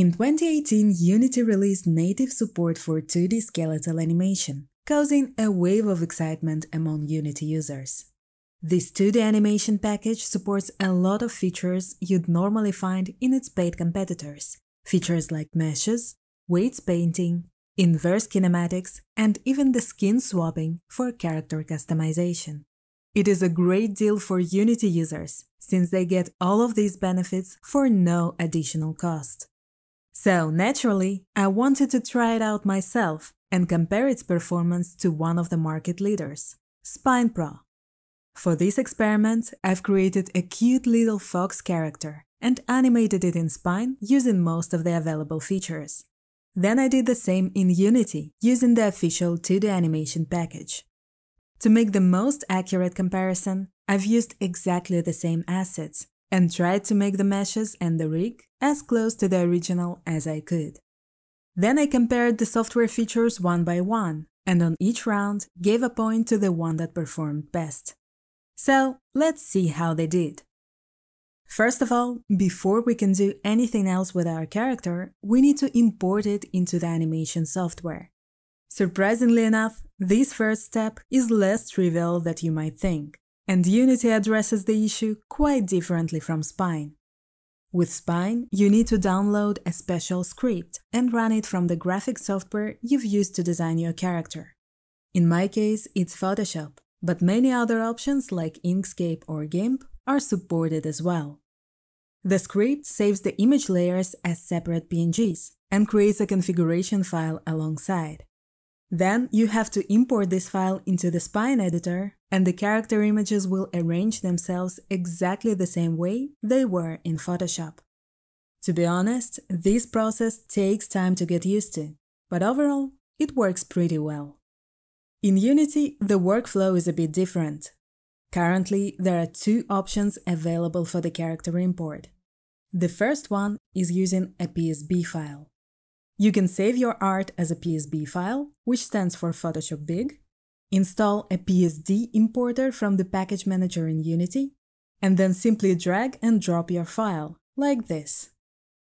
In 2018, Unity released native support for 2D skeletal animation, causing a wave of excitement among Unity users. This 2D animation package supports a lot of features you'd normally find in its paid competitors. Features like meshes, weights painting, inverse kinematics, and even the skin swapping for character customization. It is a great deal for Unity users, since they get all of these benefits for no additional cost. So naturally, I wanted to try it out myself and compare its performance to one of the market leaders, SpinePro. For this experiment, I've created a cute little fox character and animated it in Spine using most of the available features. Then I did the same in Unity using the official 2D animation package. To make the most accurate comparison, I've used exactly the same assets, and tried to make the meshes and the rig as close to the original as I could. Then I compared the software features one by one, and on each round gave a point to the one that performed best. So let's see how they did. First of all, before we can do anything else with our character, we need to import it into the animation software. Surprisingly enough, this first step is less trivial than you might think. And Unity addresses the issue quite differently from Spine. With Spine, you need to download a special script and run it from the graphic software you've used to design your character. In my case, it's Photoshop, but many other options like Inkscape or GIMP are supported as well. The script saves the image layers as separate PNGs and creates a configuration file alongside. Then you have to import this file into the spine editor and the character images will arrange themselves exactly the same way they were in Photoshop. To be honest, this process takes time to get used to, but overall, it works pretty well. In Unity, the workflow is a bit different. Currently, there are two options available for the character import. The first one is using a PSB file. You can save your art as a PSB file, which stands for Photoshop Big, Install a PSD importer from the package manager in Unity, and then simply drag and drop your file, like this.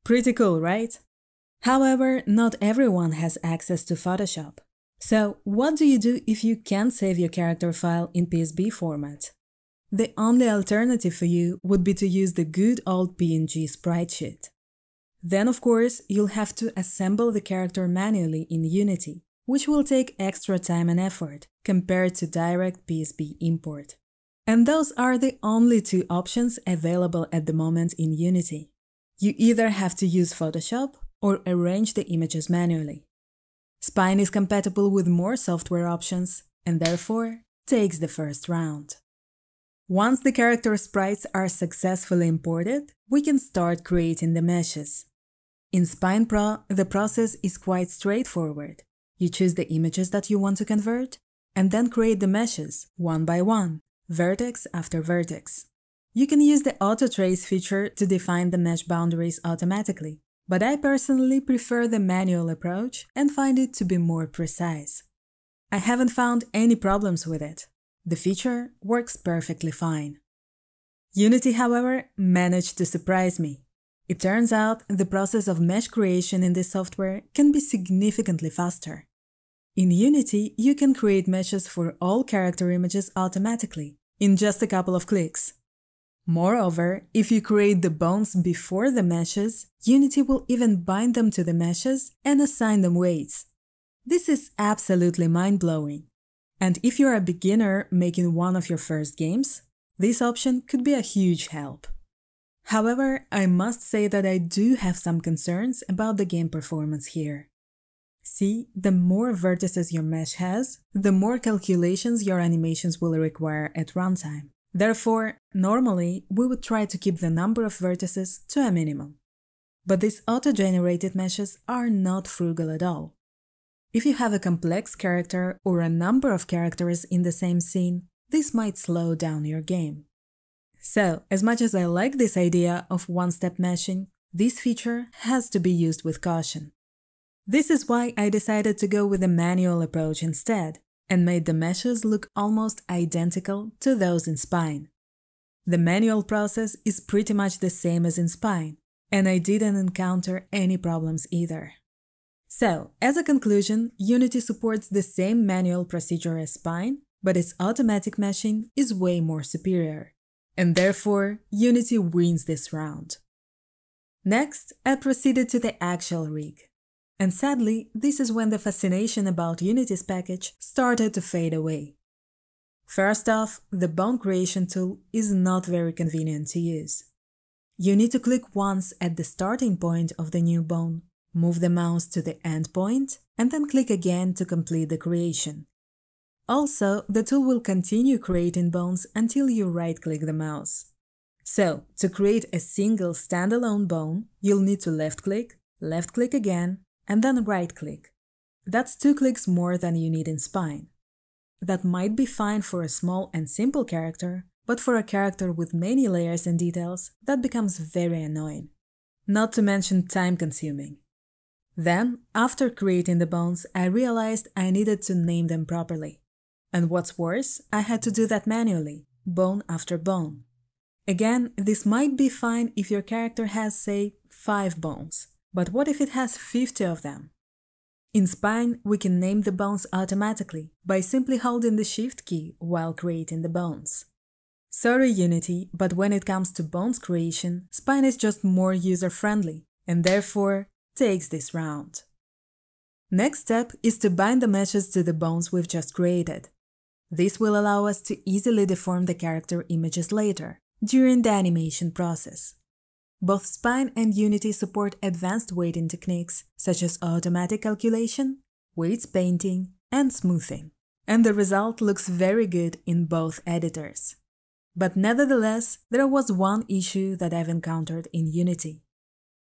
Pretty cool, right? However, not everyone has access to Photoshop. So, what do you do if you can't save your character file in PSB format? The only alternative for you would be to use the good old PNG sprite sheet. Then, of course, you'll have to assemble the character manually in Unity which will take extra time and effort compared to direct PSB import. And those are the only two options available at the moment in Unity. You either have to use Photoshop or arrange the images manually. Spine is compatible with more software options and therefore takes the first round. Once the character sprites are successfully imported, we can start creating the meshes. In Spine Pro, the process is quite straightforward. You choose the images that you want to convert, and then create the meshes, one by one, vertex after vertex. You can use the Auto Trace feature to define the mesh boundaries automatically, but I personally prefer the manual approach and find it to be more precise. I haven't found any problems with it. The feature works perfectly fine. Unity, however, managed to surprise me. It turns out the process of mesh creation in this software can be significantly faster. In Unity, you can create meshes for all character images automatically, in just a couple of clicks. Moreover, if you create the bones before the meshes, Unity will even bind them to the meshes and assign them weights. This is absolutely mind-blowing. And if you're a beginner making one of your first games, this option could be a huge help. However, I must say that I do have some concerns about the game performance here. See, the more vertices your mesh has, the more calculations your animations will require at runtime. Therefore, normally, we would try to keep the number of vertices to a minimum. But these auto-generated meshes are not frugal at all. If you have a complex character or a number of characters in the same scene, this might slow down your game. So, as much as I like this idea of one-step meshing, this feature has to be used with caution. This is why I decided to go with a manual approach instead and made the meshes look almost identical to those in spine. The manual process is pretty much the same as in spine, and I didn't encounter any problems either. So, as a conclusion, Unity supports the same manual procedure as Spine, but its automatic meshing is way more superior. And therefore, Unity wins this round. Next, I proceeded to the actual rig. And sadly, this is when the fascination about Unity's package started to fade away. First off, the bone creation tool is not very convenient to use. You need to click once at the starting point of the new bone, move the mouse to the end point, and then click again to complete the creation. Also, the tool will continue creating bones until you right-click the mouse. So, to create a single standalone bone, you'll need to left-click, left-click again, and then right click. That's two clicks more than you need in Spine. That might be fine for a small and simple character, but for a character with many layers and details, that becomes very annoying. Not to mention time consuming. Then, after creating the bones, I realized I needed to name them properly. And what's worse, I had to do that manually, bone after bone. Again, this might be fine if your character has, say, 5 bones, but what if it has 50 of them? In Spine, we can name the bones automatically by simply holding the Shift key while creating the bones. Sorry Unity, but when it comes to bones creation, Spine is just more user-friendly and therefore takes this round. Next step is to bind the meshes to the bones we've just created. This will allow us to easily deform the character images later, during the animation process. Both Spine and Unity support advanced weighting techniques such as automatic calculation, weights painting, and smoothing. And the result looks very good in both editors. But nevertheless, there was one issue that I've encountered in Unity.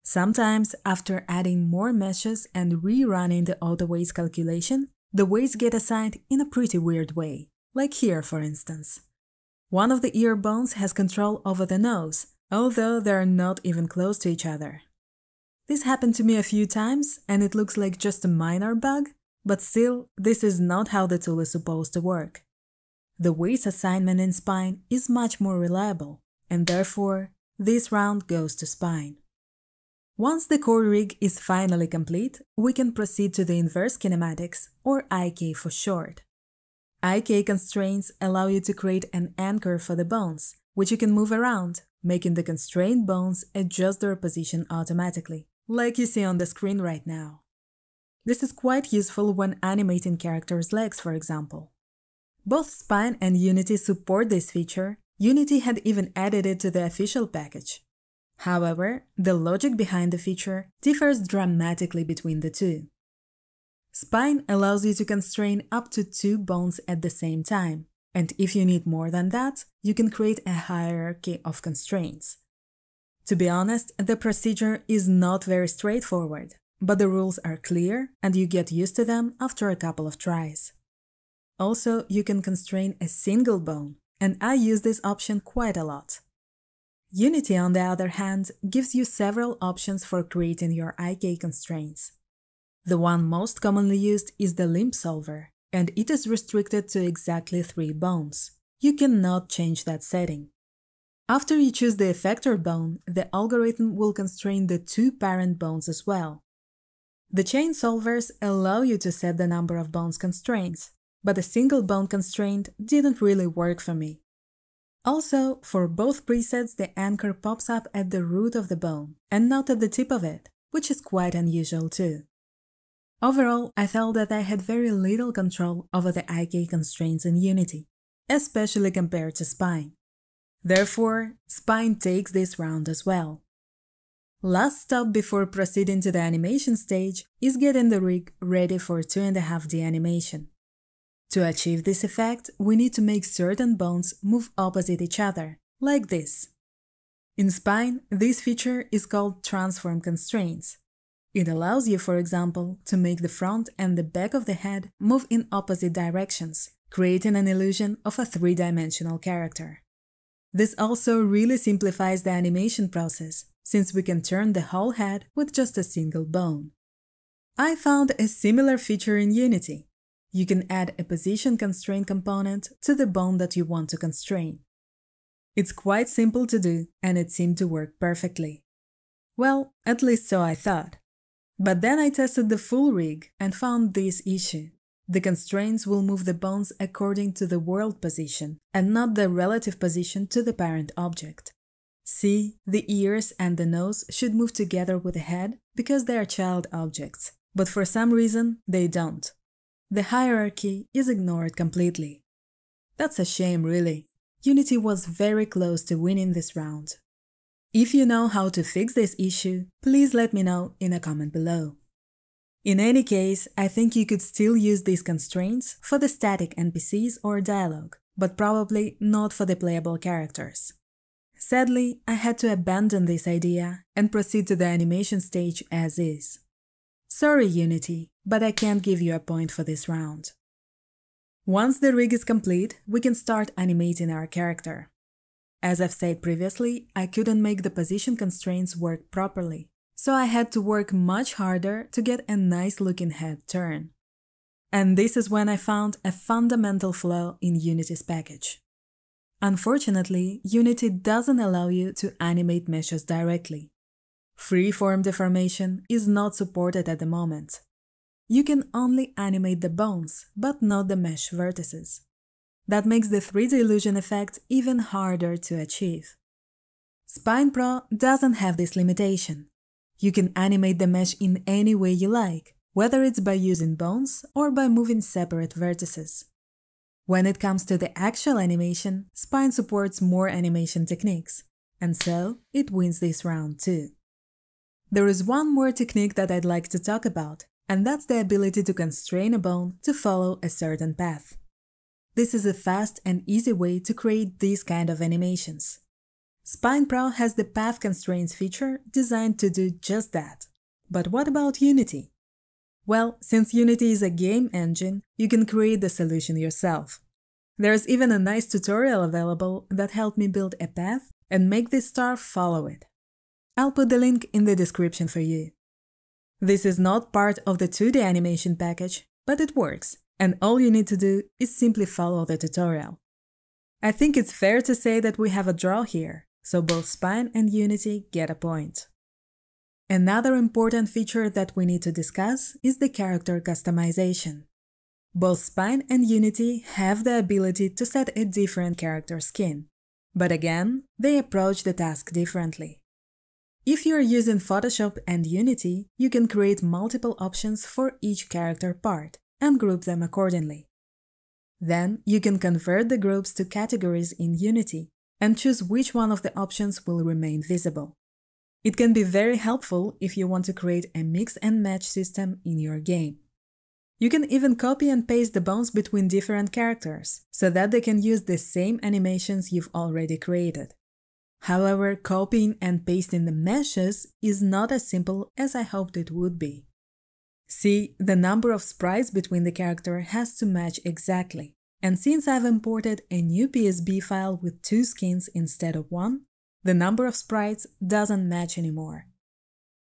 Sometimes, after adding more meshes and rerunning the auto weights calculation, the weights get assigned in a pretty weird way, like here for instance. One of the ear bones has control over the nose, although they're not even close to each other. This happened to me a few times and it looks like just a minor bug, but still, this is not how the tool is supposed to work. The weights assignment in spine is much more reliable, and therefore, this round goes to spine. Once the core rig is finally complete, we can proceed to the inverse kinematics, or IK for short. IK constraints allow you to create an anchor for the bones, which you can move around, making the constrained bones adjust their position automatically, like you see on the screen right now. This is quite useful when animating characters' legs, for example. Both Spine and Unity support this feature, Unity had even added it to the official package. However, the logic behind the feature differs dramatically between the two. Spine allows you to constrain up to two bones at the same time, and if you need more than that, you can create a hierarchy of constraints. To be honest, the procedure is not very straightforward, but the rules are clear and you get used to them after a couple of tries. Also, you can constrain a single bone, and I use this option quite a lot. Unity, on the other hand, gives you several options for creating your IK constraints. The one most commonly used is the limb solver, and it is restricted to exactly 3 bones. You cannot change that setting. After you choose the effector bone, the algorithm will constrain the two parent bones as well. The chain solvers allow you to set the number of bones constraints, but a single bone constraint didn't really work for me. Also, for both presets the anchor pops up at the root of the bone and not at the tip of it, which is quite unusual too. Overall, I felt that I had very little control over the IK constraints in Unity, especially compared to Spine. Therefore, Spine takes this round as well. Last stop before proceeding to the animation stage is getting the rig ready for 2.5D animation. To achieve this effect, we need to make certain bones move opposite each other, like this. In Spine, this feature is called Transform Constraints, it allows you, for example, to make the front and the back of the head move in opposite directions, creating an illusion of a three-dimensional character. This also really simplifies the animation process, since we can turn the whole head with just a single bone. I found a similar feature in Unity. You can add a position constraint component to the bone that you want to constrain. It's quite simple to do, and it seemed to work perfectly. Well, at least so I thought. But then I tested the full rig and found this issue. The constraints will move the bones according to the world position and not the relative position to the parent object. See, the ears and the nose should move together with the head because they are child objects, but for some reason they don't. The hierarchy is ignored completely. That's a shame, really. Unity was very close to winning this round, if you know how to fix this issue, please let me know in a comment below. In any case, I think you could still use these constraints for the static NPCs or dialogue, but probably not for the playable characters. Sadly, I had to abandon this idea and proceed to the animation stage as is. Sorry Unity, but I can't give you a point for this round. Once the rig is complete, we can start animating our character. As I've said previously, I couldn't make the position constraints work properly, so I had to work much harder to get a nice looking head turn. And this is when I found a fundamental flaw in Unity's package. Unfortunately, Unity doesn't allow you to animate meshes directly. Freeform deformation is not supported at the moment. You can only animate the bones, but not the mesh vertices. That makes the 3D illusion effect even harder to achieve. Spine Pro doesn't have this limitation. You can animate the mesh in any way you like, whether it's by using bones or by moving separate vertices. When it comes to the actual animation, Spine supports more animation techniques, and so it wins this round too. There is one more technique that I'd like to talk about, and that's the ability to constrain a bone to follow a certain path. This is a fast and easy way to create these kind of animations. Pro has the Path Constraints feature designed to do just that. But what about Unity? Well, since Unity is a game engine, you can create the solution yourself. There's even a nice tutorial available that helped me build a path and make this star follow it. I'll put the link in the description for you. This is not part of the 2D animation package, but it works and all you need to do is simply follow the tutorial. I think it's fair to say that we have a draw here, so both Spine and Unity get a point. Another important feature that we need to discuss is the character customization. Both Spine and Unity have the ability to set a different character skin, but again, they approach the task differently. If you're using Photoshop and Unity, you can create multiple options for each character part, and group them accordingly. Then you can convert the groups to categories in Unity and choose which one of the options will remain visible. It can be very helpful if you want to create a mix and match system in your game. You can even copy and paste the bones between different characters, so that they can use the same animations you've already created. However, copying and pasting the meshes is not as simple as I hoped it would be. See, the number of sprites between the character has to match exactly. And since I've imported a new PSB file with two skins instead of one, the number of sprites doesn't match anymore.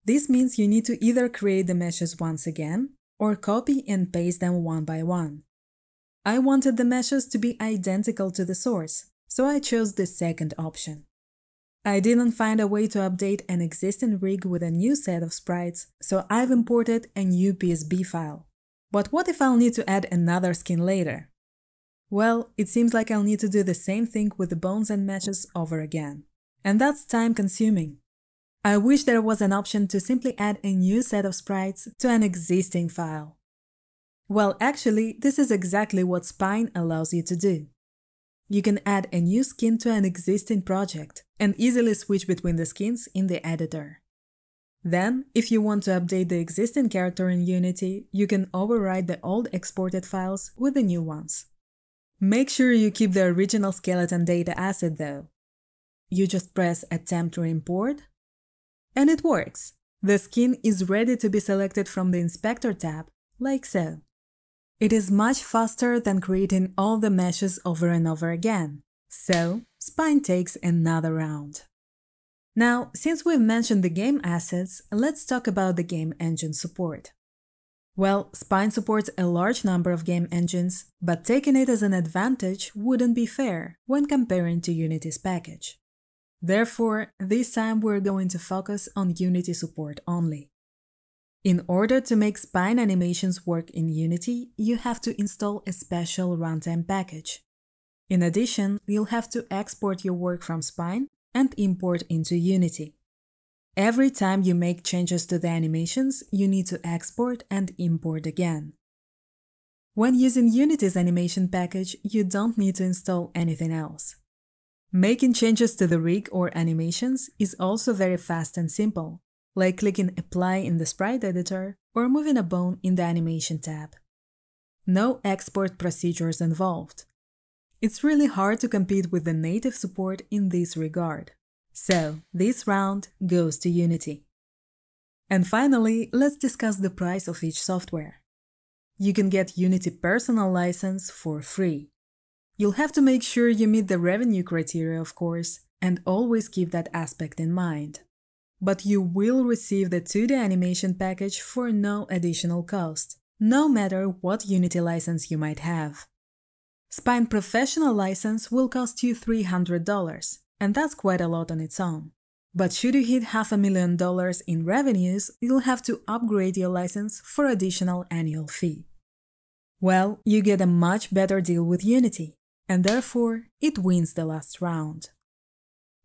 This means you need to either create the meshes once again, or copy and paste them one by one. I wanted the meshes to be identical to the source, so I chose the second option. I didn't find a way to update an existing rig with a new set of sprites, so I've imported a new PSB file. But what if I'll need to add another skin later? Well, it seems like I'll need to do the same thing with the bones and meshes over again. And that's time consuming. I wish there was an option to simply add a new set of sprites to an existing file. Well, actually, this is exactly what Spine allows you to do. You can add a new skin to an existing project, and easily switch between the skins in the editor. Then, if you want to update the existing character in Unity, you can override the old exported files with the new ones. Make sure you keep the original skeleton data asset though. You just press attempt to import, and it works. The skin is ready to be selected from the inspector tab, like so. It is much faster than creating all the meshes over and over again. So, Spine takes another round. Now, since we've mentioned the game assets, let's talk about the game engine support. Well, Spine supports a large number of game engines, but taking it as an advantage wouldn't be fair when comparing to Unity's package. Therefore, this time we're going to focus on Unity support only. In order to make Spine animations work in Unity, you have to install a special runtime package. In addition, you'll have to export your work from Spine and import into Unity. Every time you make changes to the animations, you need to export and import again. When using Unity's animation package, you don't need to install anything else. Making changes to the rig or animations is also very fast and simple, like clicking Apply in the Sprite Editor or moving a bone in the Animation tab. No export procedures involved. It's really hard to compete with the native support in this regard. So, this round goes to Unity. And finally, let's discuss the price of each software. You can get Unity Personal License for free. You'll have to make sure you meet the revenue criteria, of course, and always keep that aspect in mind. But you will receive the 2D animation package for no additional cost, no matter what Unity license you might have. Spine Professional license will cost you $300, and that's quite a lot on its own. But should you hit half a million dollars in revenues, you'll have to upgrade your license for additional annual fee. Well, you get a much better deal with Unity, and therefore it wins the last round.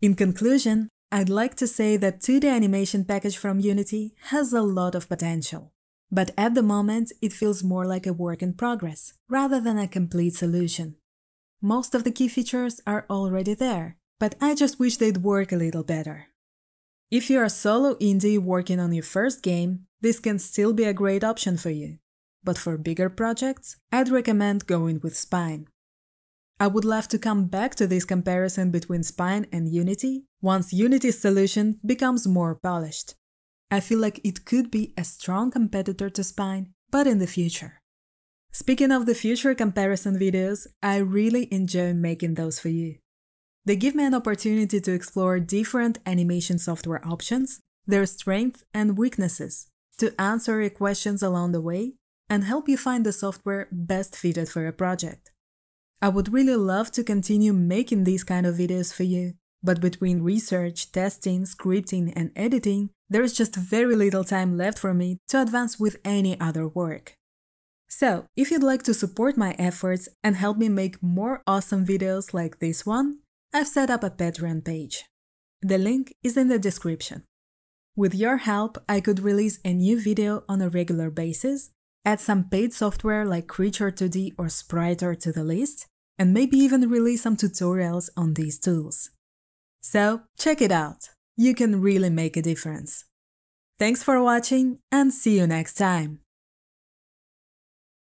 In conclusion, I'd like to say that 2D animation package from Unity has a lot of potential. But at the moment, it feels more like a work in progress, rather than a complete solution. Most of the key features are already there, but I just wish they'd work a little better. If you're a solo indie working on your first game, this can still be a great option for you. But for bigger projects, I'd recommend going with Spine. I would love to come back to this comparison between Spine and Unity once Unity's solution becomes more polished. I feel like it could be a strong competitor to Spine, but in the future. Speaking of the future comparison videos, I really enjoy making those for you. They give me an opportunity to explore different animation software options, their strengths and weaknesses, to answer your questions along the way, and help you find the software best fitted for your project. I would really love to continue making these kind of videos for you, but between research, testing, scripting, and editing, there is just very little time left for me to advance with any other work. So, if you'd like to support my efforts and help me make more awesome videos like this one, I've set up a Patreon page. The link is in the description. With your help, I could release a new video on a regular basis, add some paid software like Creature 2D or Spriter to the list, and maybe even release some tutorials on these tools. So, check it out! you can really make a difference. Thanks for watching and see you next time!